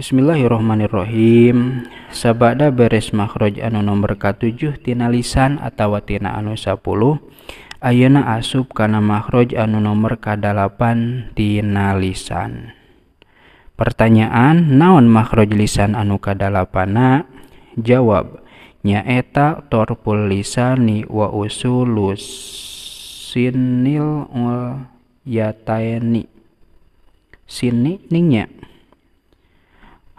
Bismillahirrohmanirrohim Sabada beres makhraj anu nomor K7 tina lisan atau tina anu 10 Ayeuna asup kana makhraj anu nomor K8 tina lisan Pertanyaan naon makhraj lisan anu kadalapana Jawab nyaeta torpul lisani wa usulus sinil ul yataini Sini ningnya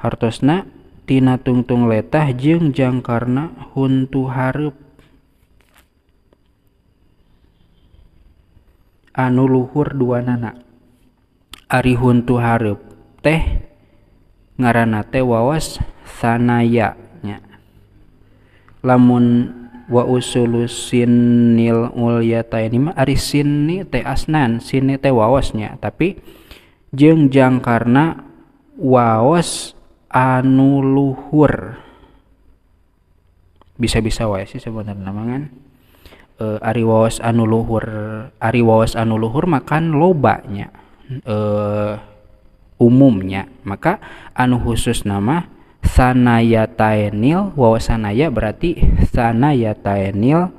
hartosna tina tungtung letah jengjang jangkarna huntu harup anu luhur nana ari huntu harup teh ngarana teh wawas sanaya nya lamun wa nil sinil ulyata ini mah ari sini teh asnan sini teh wawasnya tapi jengjang jangkarna wawas anu luhur bisa-bisa wae sih sebenarnya mangan e, ari wawas anu luhur ari wawas anu luhur makan lobanya e, umumnya maka anu khusus nama sanaya taenil wawasanaya berarti sanaya taenil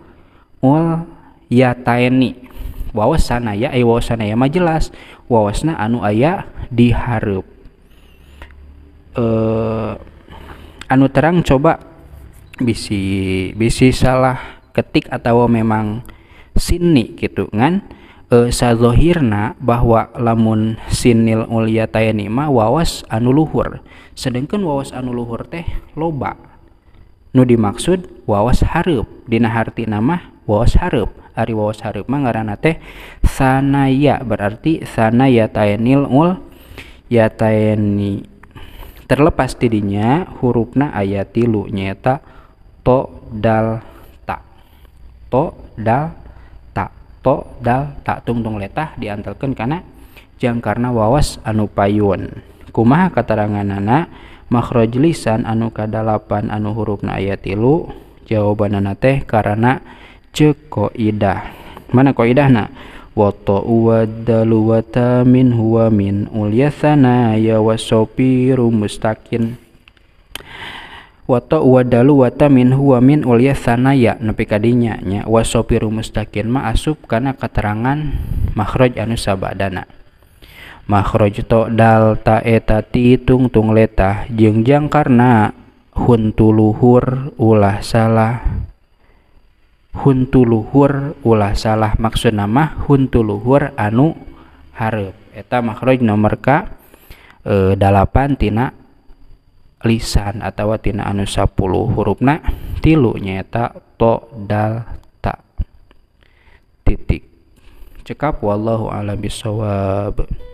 ul yataeni wawasanaya ay eh, wawasanaya mah jelas wawasna anu ayah diharup eh, anu terang coba bisi bisi salah ketik atau memang sini gitu kan e, sazohirna bahwa lamun sinil ulia tayani wawas anu luhur sedangkan wawas anu luhur teh loba nu dimaksud wawas harup dina harti nama wawas harup ari wawas harup mah teh sanaya berarti sanaya tayanil ul yataini terlepas tidinya hurufna aya tilu nyeta to dal ta to dal ta to dal ta tungtung letah diantalkan karena jang karena wawas anu payun kumaha anak makhraj lisan anu kadalapan anu hurufna aya tilu jawabanana teh karena idah mana koidahna والطأ min huwa ya min من أولي الثنايا والصبير مستكن Wato wadalu wata min huwa min ulya sanaya nepi kadinya nya wasopiru mustakin ma asup karena keterangan makhraj anu sabadana makhraj to dal taeta eta titung tung letah jeung jang karena huntuluhur ulah salah luhur ulah salah maksud nama huntu luhur anu harep eta makroj nomor ka e, dalapan tina lisan atau tina anu 10 hurufna tilu nyeta to dal ta titik cekap wallahu alam bisawab